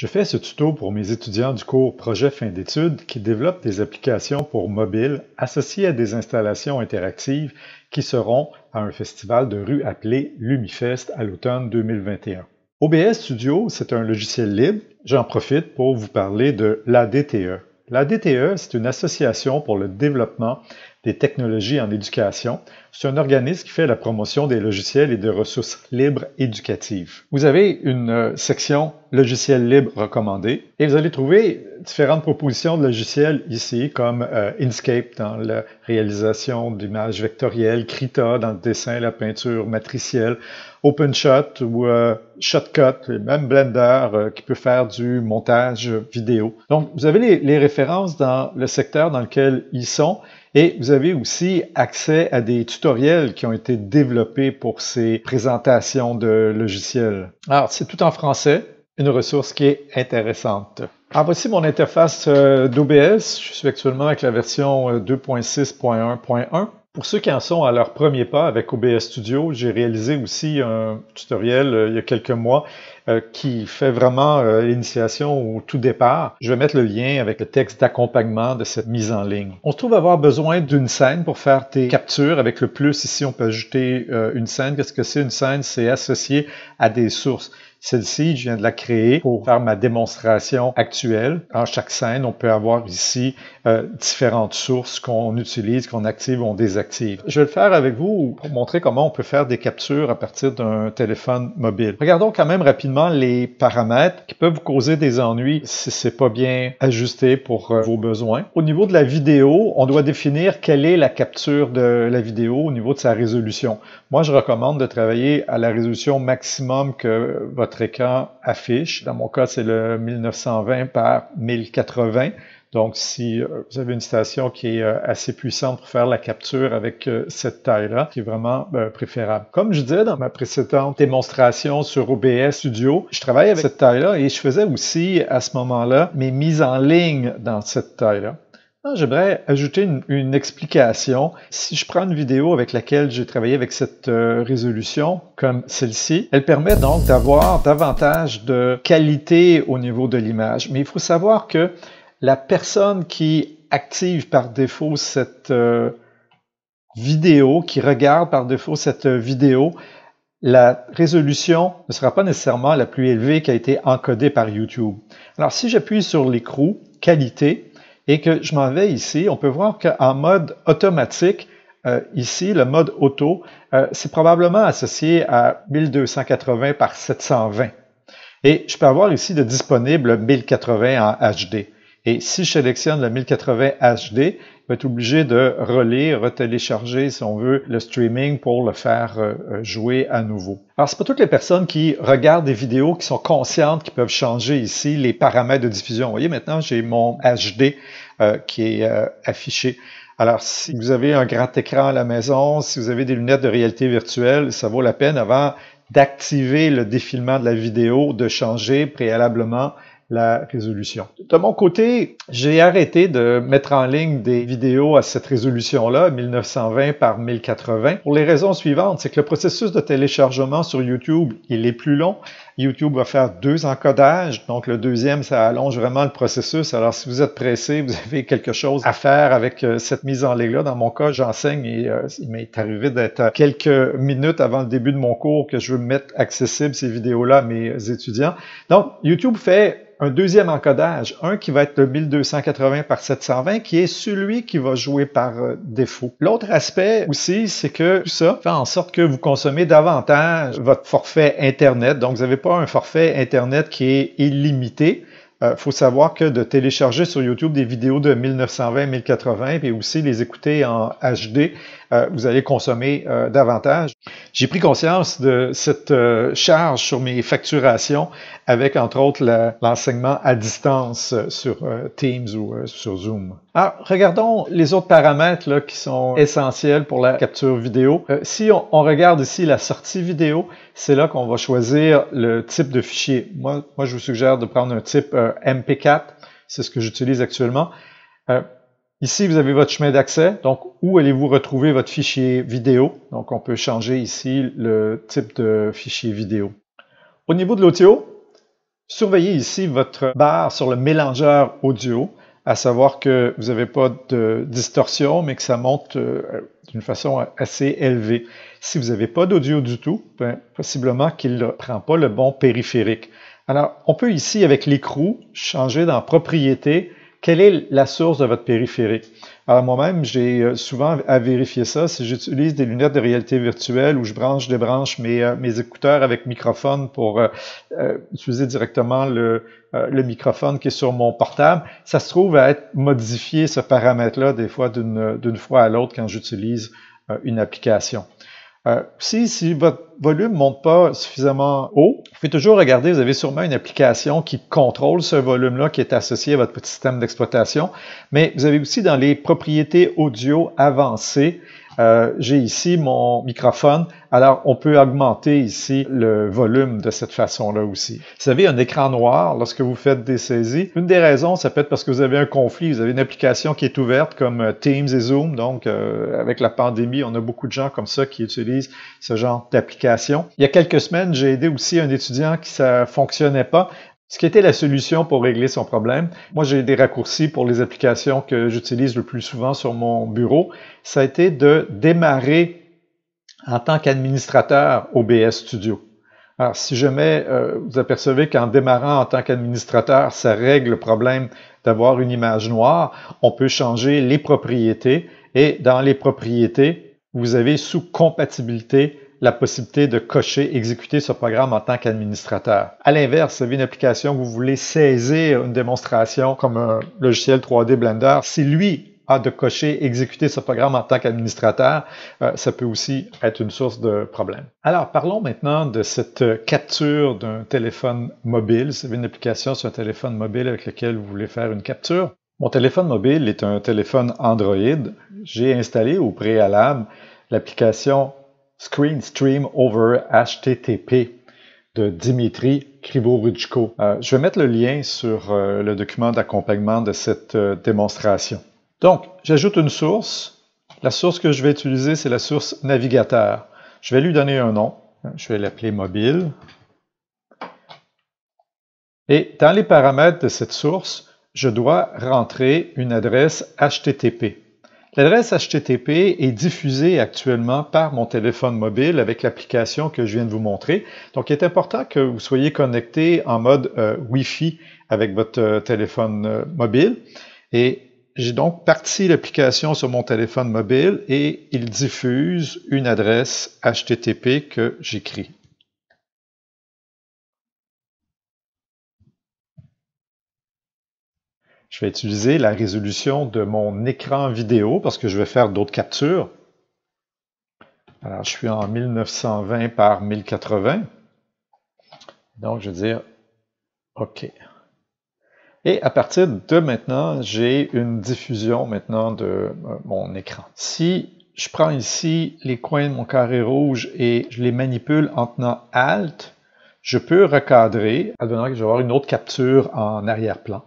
Je fais ce tuto pour mes étudiants du cours Projet fin d'études qui développent des applications pour mobile associées à des installations interactives qui seront à un festival de rue appelé LumiFest à l'automne 2021. OBS Studio, c'est un logiciel libre. J'en profite pour vous parler de la e. La DTE, c'est une association pour le développement des technologies en éducation. C'est un organisme qui fait la promotion des logiciels et des ressources libres éducatives. Vous avez une euh, section logiciels libres recommandés et vous allez trouver différentes propositions de logiciels ici comme euh, Inkscape dans la réalisation d'images vectorielles, Krita dans le dessin, la peinture matricielle, OpenShot ou euh, Shotcut, et même Blender qui peut faire du montage vidéo. Donc vous avez les, les références dans le secteur dans lequel ils sont et vous avez aussi accès à des tutoriels qui ont été développés pour ces présentations de logiciels. Alors, c'est tout en français, une ressource qui est intéressante. Alors, voici mon interface euh, d'OBS. Je suis actuellement avec la version 2.6.1.1. Euh, pour ceux qui en sont à leur premier pas avec OBS Studio, j'ai réalisé aussi un tutoriel euh, il y a quelques mois euh, qui fait vraiment euh, l'initiation au tout départ. Je vais mettre le lien avec le texte d'accompagnement de cette mise en ligne. On se trouve avoir besoin d'une scène pour faire tes captures. Avec le plus ici, on peut ajouter une scène. Qu'est-ce que c'est une scène? C'est associé à des sources. Celle-ci, je viens de la créer pour faire ma démonstration actuelle. À chaque scène, on peut avoir ici euh, différentes sources qu'on utilise, qu'on active ou on désactive. Je vais le faire avec vous pour montrer comment on peut faire des captures à partir d'un téléphone mobile. Regardons quand même rapidement les paramètres qui peuvent vous causer des ennuis si c'est pas bien ajusté pour euh, vos besoins. Au niveau de la vidéo, on doit définir quelle est la capture de la vidéo au niveau de sa résolution. Moi, je recommande de travailler à la résolution maximum que votre votre affiche. Dans mon cas, c'est le 1920 par 1080. Donc, si euh, vous avez une station qui est euh, assez puissante pour faire la capture avec euh, cette taille-là, qui est vraiment préférable. Comme je disais dans ma précédente démonstration sur OBS Studio, je travaille avec cette taille-là et je faisais aussi à ce moment-là mes mises en ligne dans cette taille-là. Ah, j'aimerais ajouter une, explication. Si je prends une vidéo avec laquelle j'ai travaillé avec cette euh, résolution, comme celle-ci, elle permet donc d'avoir davantage de qualité au niveau de l'image. Mais il faut savoir que la personne qui active par défaut cette euh, vidéo, qui regarde par défaut cette euh, vidéo, la résolution ne sera pas nécessairement la plus élevée qui a été encodée par YouTube. Alors si j'appuie sur l'écrou, qualité, et que je m'en vais ici, on peut voir qu'en mode automatique, euh, ici, le mode auto, euh, c'est probablement associé à 1280 par 720. Et je peux avoir ici de disponible 1080 en HD. Et si je sélectionne la 1080 HD, il va être obligé de relire, retélécharger, si on veut, le streaming pour le faire euh, euh, jouer à nouveau. Alors, c'est pas toutes les personnes qui regardent des vidéos qui sont conscientes qu'ils peuvent changer ici les paramètres de diffusion. Vous voyez, maintenant, j'ai mon HD euh, qui est affiché. Alors, si vous avez un grand écran à la maison, si vous avez des lunettes de réalité virtuelle, ça vaut la peine avant d'activer le défilement de la vidéo, de changer préalablement la résolution. De mon côté, j'ai arrêté de mettre en ligne des vidéos à cette résolution-là, 1920 par 1080, pour les raisons suivantes. C'est que le processus de téléchargement sur YouTube, il est plus long. YouTube va faire deux encodages. Donc, le deuxième, ça allonge vraiment le processus. Alors, si vous êtes pressé, vous avez quelque chose à faire avec euh, cette mise en ligne-là. Dans mon cas, j'enseigne et euh, il m'est arrivé d'être quelques minutes avant le début de mon cours que je veux mettre accessible ces vidéos-là à mes étudiants. Donc, YouTube fait un deuxième encodage, un qui va être le 1280 par 720, qui est celui qui va jouer par euh, défaut. L'autre aspect aussi, c'est que tout ça fait en sorte que vous consommez davantage votre forfait Internet. Donc, vous n'avez pas un forfait Internet qui est illimité. Il euh, faut savoir que de télécharger sur YouTube des vidéos de 1920-1080 et aussi les écouter en HD, euh, vous allez consommer euh, davantage. J'ai pris conscience de cette charge sur mes facturations avec entre autres l'enseignement à distance sur Teams ou sur Zoom. Alors, ah, regardons les autres paramètres qui sont essentiels pour la capture vidéo. Euh, si on, regarde ici la sortie vidéo, c'est là qu'on va choisir le type de fichier. Moi, je vous suggère de prendre un type euh, MP4, c'est ce que j'utilise actuellement. Euh, ici, vous avez votre chemin d'accès, donc où allez-vous retrouver votre fichier vidéo. Donc, on peut changer ici le type de fichier vidéo. Au niveau de l'audio, surveillez ici votre barre sur le mélangeur audio à savoir que vous n'avez pas de distorsion, mais que ça monte euh, d'une façon assez élevée. Si vous n'avez pas d'audio du tout, ben, possiblement qu'il ne prend pas le bon périphérique. Alors, on peut ici, avec l'écrou, changer dans propriété. quelle est la source de votre périphérique. Alors moi-même, j'ai euh, souvent à vérifier ça. Si j'utilise des lunettes de réalité virtuelle ou je branche, débranche mes, euh, écouteurs avec microphone pour euh, utiliser directement le, microphone qui est sur mon portable, ça se trouve à être modifié ce paramètre-là des fois d'une fois à l'autre quand j'utilise une application. Euh, si, si votre volume ne monte pas suffisamment haut, vous pouvez toujours regarder, vous avez sûrement une application qui contrôle ce volume-là qui est associé à votre système d'exploitation, mais vous avez aussi dans les propriétés audio avancées euh, j'ai ici mon microphone, alors on peut augmenter ici le volume de cette façon-là aussi. Vous savez, un écran noir, lorsque vous faites des saisies, une des raisons, ça peut être parce que vous avez un conflit, vous avez une application qui est ouverte comme euh, Teams et Zoom, donc euh, avec la pandémie, on a beaucoup de gens comme ça qui utilisent ce genre d'application. Il y a quelques semaines, j'ai aidé aussi un étudiant qui ça fonctionnait pas ce qui était la solution pour régler son problème, moi j'ai des raccourcis pour les applications que j'utilise le plus souvent sur mon bureau, ça a été de démarrer en tant qu'administrateur OBS Studio. Alors, si jamais euh, vous apercevez qu'en démarrant en tant qu'administrateur, ça règle le problème d'avoir une image noire, on peut changer les propriétés et dans les propriétés, vous avez sous compatibilité la possibilité de cocher exécuter ce programme en tant qu'administrateur. À l'inverse, si vous avez une application où vous voulez saisir une démonstration comme un logiciel 3D Blender, si lui a de cocher exécuter ce programme en tant qu'administrateur, euh, ça peut aussi être une source de problème. Alors parlons maintenant de cette capture d'un téléphone mobile. Si vous avez une application sur un téléphone mobile avec lequel vous voulez faire une capture, mon téléphone mobile est un téléphone Android. J'ai installé au préalable l'application Screen Stream over HTTP de Dimitri Krivorudjko. Euh, je vais mettre le lien sur euh, le document d'accompagnement de cette euh, démonstration. Donc, j'ajoute une source. La source que je vais utiliser, c'est la source navigateur. Je vais lui donner un nom. Je vais l'appeler mobile. Et dans les paramètres de cette source, je dois rentrer une adresse HTTP. L'adresse HTTP est diffusée actuellement par mon téléphone mobile avec l'application que je viens de vous montrer. Donc, il est important que vous soyez connecté en mode euh, Wi-Fi avec votre euh, téléphone euh, mobile. Et j'ai donc parti l'application sur mon téléphone mobile et il diffuse une adresse HTTP que j'écris. Je vais utiliser la résolution de mon écran vidéo parce que je vais faire d'autres captures. Alors, je suis en 1920 par 1080. Donc, je vais dire OK. Et à partir de maintenant, j'ai une diffusion maintenant de euh, mon écran. Si je prends ici les coins de mon carré rouge et je les manipule en tenant Alt, je peux recadrer, advenant que je vais avoir une autre capture en arrière-plan.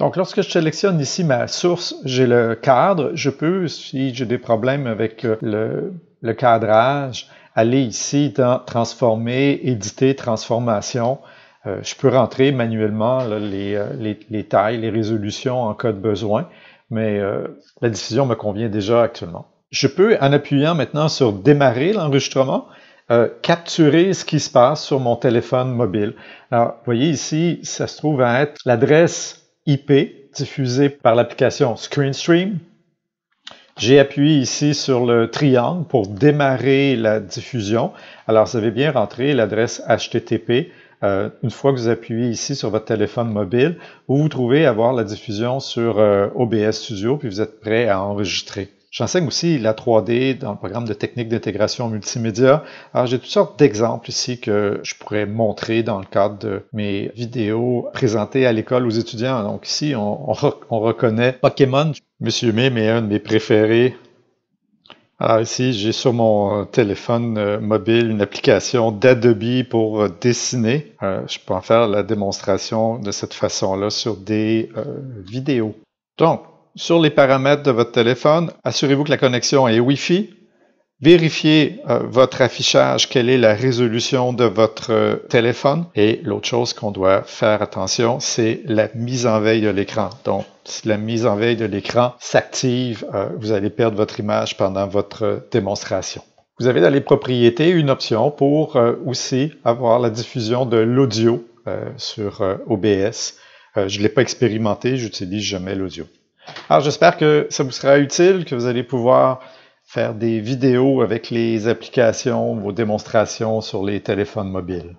Donc, lorsque je sélectionne ici ma source, j'ai le cadre. Je peux, si j'ai des problèmes avec euh, le, cadrage, aller ici dans Transformer, Éditer, Transformation. Euh, je peux rentrer manuellement euh, les, les, tailles, les résolutions en cas de besoin, mais la décision me convient déjà actuellement. Je peux, en appuyant maintenant sur Démarrer l'enregistrement, capturer ce qui se passe sur mon téléphone mobile. Alors, vous voyez ici, ça se trouve à être l'adresse IP diffusé par l'application ScreenStream. J'ai appuyé ici sur le triangle pour démarrer la diffusion. Alors, vous avez bien rentré l'adresse HTTP. Euh, une fois que vous appuyez ici sur votre téléphone mobile, vous vous trouvez à la diffusion sur euh, OBS Studio, puis vous êtes prêt à enregistrer. J'enseigne aussi la 3D dans le programme de technique d'intégration multimédia. Alors, j'ai toutes sortes d'exemples ici que je pourrais montrer dans le cadre de mes vidéos présentées à l'école aux étudiants. Donc, ici, on, reconnaît Pokémon. Monsieur Mime est un de mes préférés. Alors ici, j'ai sur mon euh, téléphone euh, mobile une application d'Adobe pour euh, dessiner. je peux en faire la démonstration de cette façon-là sur des vidéos. Donc, sur les paramètres de votre téléphone, assurez-vous que la connexion est Wi-Fi. Vérifiez euh, votre affichage, quelle est la résolution de votre euh, téléphone. Et l'autre chose qu'on doit faire attention, c'est la mise en veille de l'écran. Donc, si la mise en veille de l'écran s'active, euh, vous allez perdre votre image pendant votre démonstration. Vous avez dans les propriétés une option pour aussi avoir la diffusion de l'audio sur OBS. je ne l'ai pas expérimenté, j'utilise jamais l'audio. Alors j'espère que ça vous sera utile, que vous allez pouvoir faire des vidéos avec les applications, vos démonstrations sur les téléphones mobiles.